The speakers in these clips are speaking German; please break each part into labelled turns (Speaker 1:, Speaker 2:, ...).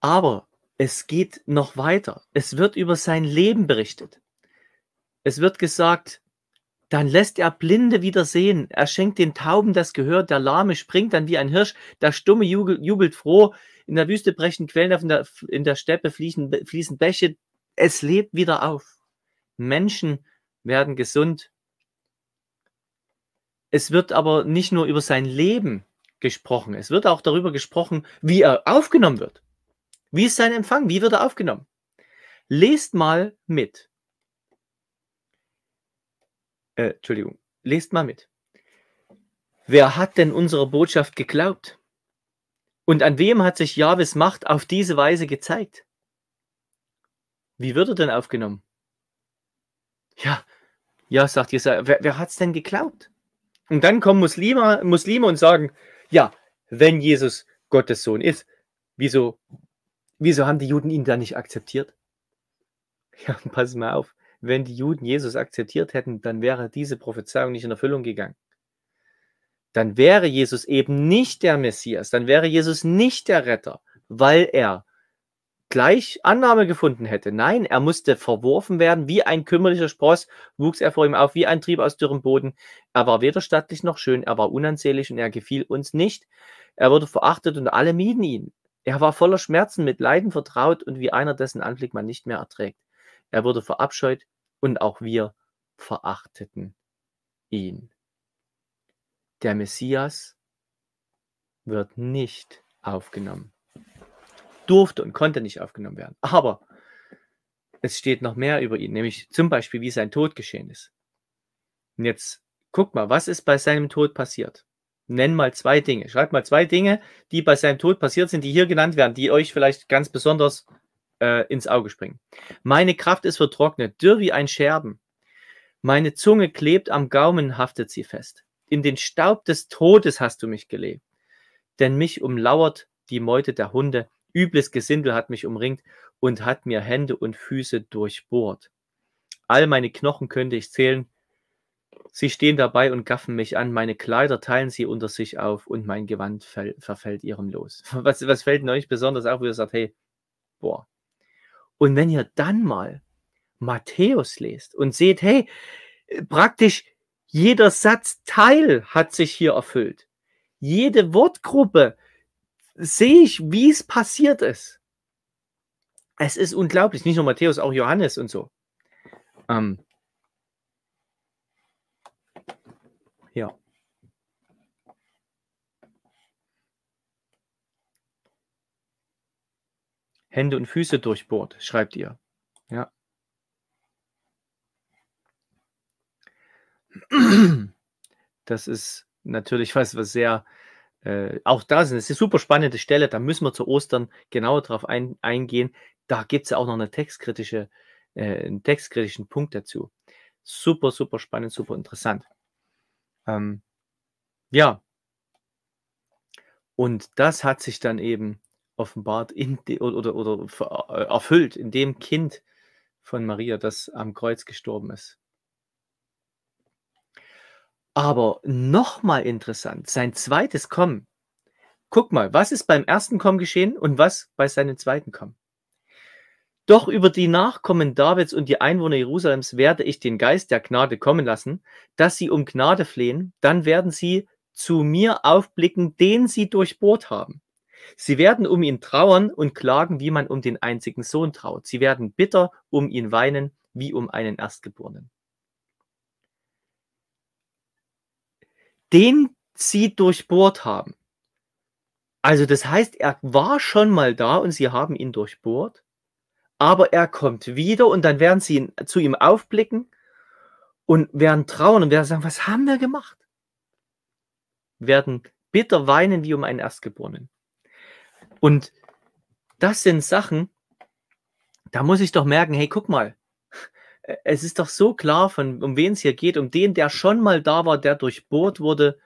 Speaker 1: Aber es geht noch weiter. Es wird über sein Leben berichtet. Es wird gesagt, dann lässt er Blinde wieder sehen. Er schenkt den Tauben das Gehör. Der Lahme springt dann wie ein Hirsch. Der Stumme jubelt, froh. In der Wüste brechen Quellen auf. In der, in der Steppe fließen, fließen Bäche. Es lebt wieder auf. Menschen werden gesund. Es wird aber nicht nur über sein Leben gesprochen. Es wird auch darüber gesprochen, wie er aufgenommen wird. Wie ist sein Empfang? Wie wird er aufgenommen? Lest mal mit. Äh, Entschuldigung, lest mal mit. Wer hat denn unserer Botschaft geglaubt? Und an wem hat sich Jahwes Macht auf diese Weise gezeigt? Wie wird er denn aufgenommen? Ja, ja, sagt Jesaja, wer, wer hat es denn geglaubt? Und dann kommen Muslime, Muslime und sagen, ja, wenn Jesus Gottes Sohn ist, wieso Wieso haben die Juden ihn da nicht akzeptiert? Ja, pass mal auf. Wenn die Juden Jesus akzeptiert hätten, dann wäre diese Prophezeiung nicht in Erfüllung gegangen. Dann wäre Jesus eben nicht der Messias, dann wäre Jesus nicht der Retter, weil er gleich Annahme gefunden hätte. Nein, er musste verworfen werden wie ein kümmerlicher Spross, wuchs er vor ihm auf wie ein Trieb aus dürrem Boden. Er war weder stattlich noch schön, er war unansehnlich und er gefiel uns nicht. Er wurde verachtet und alle mieden ihn. Er war voller Schmerzen mit Leiden vertraut und wie einer, dessen Anblick man nicht mehr erträgt. Er wurde verabscheut und auch wir verachteten ihn. Der Messias wird nicht aufgenommen. Durfte und konnte nicht aufgenommen werden. Aber es steht noch mehr über ihn, nämlich zum Beispiel, wie sein Tod geschehen ist. Und jetzt guck mal, was ist bei seinem Tod passiert? nenn mal zwei Dinge. Schreibt mal zwei Dinge, die bei seinem Tod passiert sind, die hier genannt werden, die euch vielleicht ganz besonders äh, ins Auge springen. Meine Kraft ist vertrocknet, dürr wie ein Scherben. Meine Zunge klebt am Gaumen, haftet sie fest. In den Staub des Todes hast du mich gelebt. Denn mich umlauert die Meute der Hunde. Übles Gesindel hat mich umringt und hat mir Hände und Füße durchbohrt. All meine Knochen könnte ich zählen, Sie stehen dabei und gaffen mich an, meine Kleider teilen sie unter sich auf und mein Gewand verfällt ihrem Los. Was, was fällt euch besonders auf, wo ihr sagt, hey, boah. Und wenn ihr dann mal Matthäus lest und seht, hey, praktisch jeder Satzteil hat sich hier erfüllt. Jede Wortgruppe sehe ich, wie es passiert ist. Es ist unglaublich. Nicht nur Matthäus, auch Johannes und so. Ähm, ja. Hände und Füße durchbohrt, schreibt ihr. Ja. Das ist natürlich was, was sehr, äh, auch da sind, es eine super spannende Stelle, da müssen wir zu Ostern genauer drauf ein, eingehen. Da gibt es ja auch noch eine textkritische, äh, einen textkritischen Punkt dazu. Super, super spannend, super interessant. Ähm, ja. Und das hat sich dann eben offenbart de, oder, oder äh, erfüllt in dem Kind von Maria, das am Kreuz gestorben ist. Aber nochmal interessant, sein zweites Kommen. Guck mal, was ist beim ersten Kommen geschehen und was bei seinem zweiten Kommen? Doch über die Nachkommen Davids und die Einwohner Jerusalems werde ich den Geist der Gnade kommen lassen, dass sie um Gnade flehen, dann werden sie zu mir aufblicken, den sie durchbohrt haben. Sie werden um ihn trauern und klagen, wie man um den einzigen Sohn traut. Sie werden bitter um ihn weinen, wie um einen Erstgeborenen. Den sie durchbohrt haben. Also das heißt, er war schon mal da und sie haben ihn durchbohrt aber er kommt wieder und dann werden sie ihn, äh, zu ihm aufblicken und werden trauen und werden sagen, was haben wir gemacht? Werden bitter weinen wie um einen Erstgeborenen. Und das sind Sachen, da muss ich doch merken, hey, guck mal, äh, es ist doch so klar, von, um wen es hier geht, um den, der schon mal da war, der durchbohrt wurde,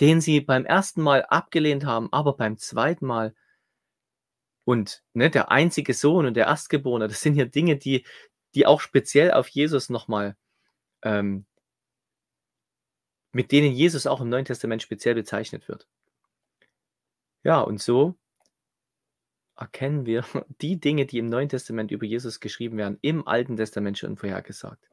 Speaker 1: den sie beim ersten Mal abgelehnt haben, aber beim zweiten Mal und ne, der einzige Sohn und der Erstgeborene, das sind hier Dinge, die, die auch speziell auf Jesus nochmal, ähm, mit denen Jesus auch im Neuen Testament speziell bezeichnet wird. Ja, und so erkennen wir die Dinge, die im Neuen Testament über Jesus geschrieben werden, im Alten Testament schon vorhergesagt.